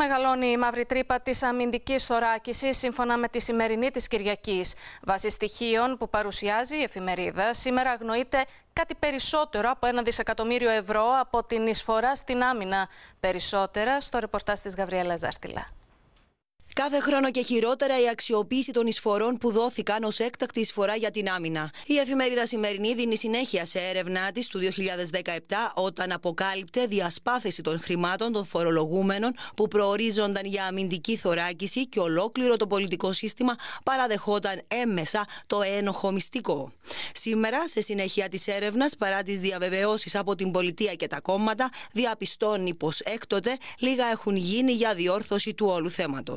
Μεγαλώνει η μαύρη τρύπα της αμυντικής θωράκισης σύμφωνα με τη σημερινή της Κυριακής. Βάσει στοιχείων που παρουσιάζει η εφημερίδα, σήμερα αγνοείται κάτι περισσότερο από ένα δισεκατομμύριο ευρώ από την εισφορά στην άμυνα. Περισσότερα στο ρεπορτάζ της Γαβριέλα Ζάρτιλα. Κάθε χρόνο και χειρότερα η αξιοποίηση των εισφορών που δόθηκαν ως έκτακτη εισφορά για την άμυνα. Η εφημερίδα Σημερινή δίνει συνέχεια σε έρευνά της του 2017 όταν αποκάλυπτε διασπάθηση των χρημάτων των φορολογούμενων που προορίζονταν για αμυντική θωράκιση και ολόκληρο το πολιτικό σύστημα παραδεχόταν έμεσα το ένοχο μυστικό. Σήμερα, σε συνέχεια της έρευνας, παρά τις διαβεβαιώσεις από την πολιτεία και τα κόμματα, διαπιστώνει πως έκτοτε λίγα έχουν γίνει για διόρθωση του όλου θέματος.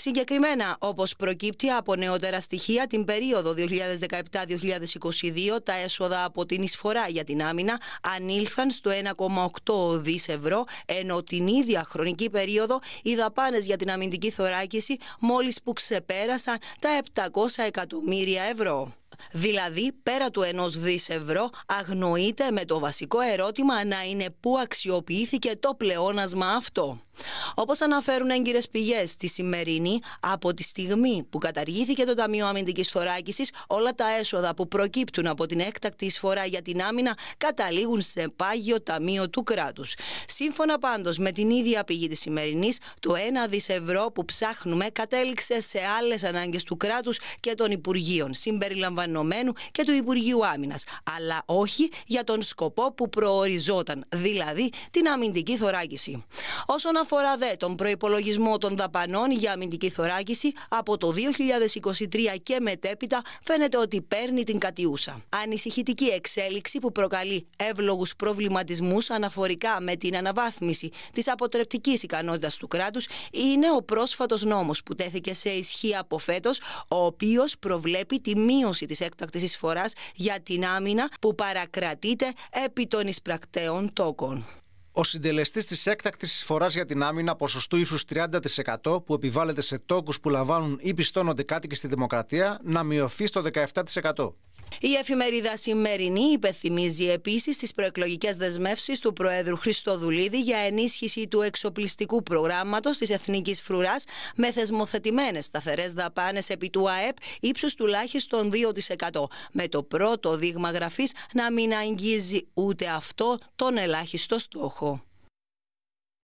Συγκεκριμένα, όπως προκύπτει από νεότερα στοιχεία, την περίοδο 2017-2022 τα έσοδα από την εισφορά για την άμυνα ανήλθαν στο 1,8 δις ευρώ, ενώ την ίδια χρονική περίοδο οι δαπάνες για την αμυντική θωράκιση μόλις που ξεπέρασαν τα 700 εκατομμύρια ευρώ. Δηλαδή, πέρα του ενός δις ευρώ, αγνοείται με το βασικό ερώτημα να είναι πού αξιοποιήθηκε το πλεόνασμα αυτό. Όπως αναφέρουν έγκυρες πηγές, στη σημερινή από τη στιγμή που καταργήθηκε το Ταμείο Αμυντικής θωράκηση, όλα τα έσοδα που προκύπτουν από την έκτακτη εισφορά για την άμυνα καταλήγουν σε πάγιο ταμείο του κράτους. Σύμφωνα πάντως με την ίδια πηγή της σημερινής, το 1 δις ευρώ που ψάχνουμε κατέληξε σε άλλες ανάγκες του κράτους και των Υπουργείων, συμπεριλαμβανομένου και του Υπουργείου Άμυνας, αλλά όχι για τον σκοπό που προοριζόταν, δηλαδή την αμυντική θωράκιση. Όσον αφορά δε τον προπολογισμό των δαπανών για αμυντική θωράκιση από το 2023 και μετέπειτα φαίνεται ότι παίρνει την κατιούσα. Ανησυχητική εξέλιξη που προκαλεί εύλογους προβληματισμούς αναφορικά με την αναβάθμιση της αποτρεπτικής ικανότητας του κράτους είναι ο πρόσφατος νόμος που τέθηκε σε ισχύ από φέτος, ο οποίος προβλέπει τη μείωση της έκτακτης εισφοράς για την άμυνα που παρακρατείται επί των εισπρακτέων τόκων. Ο συντελεστής της έκτακτης εισφορά για την άμυνα ποσοστού ύψους 30% που επιβάλλεται σε τόκους που λαμβάνουν ή πιστώνονται κάτοικοι στη Δημοκρατία να μειωθεί στο 17%. Η εφημερίδα Σημερινή υπεθυμίζει επίσης τις προεκλογικές δεσμεύσεις του Προέδρου Χριστοδουλίδη για ενίσχυση του εξοπλιστικού προγράμματος της Εθνικής Φρουράς με θεσμοθετημένες σταθερές δαπάνες επί του ΑΕΠ ύψους τουλάχιστον 2%. Με το πρώτο δείγμα γραφής να μην αγγίζει ούτε αυτό τον ελάχιστο στόχο.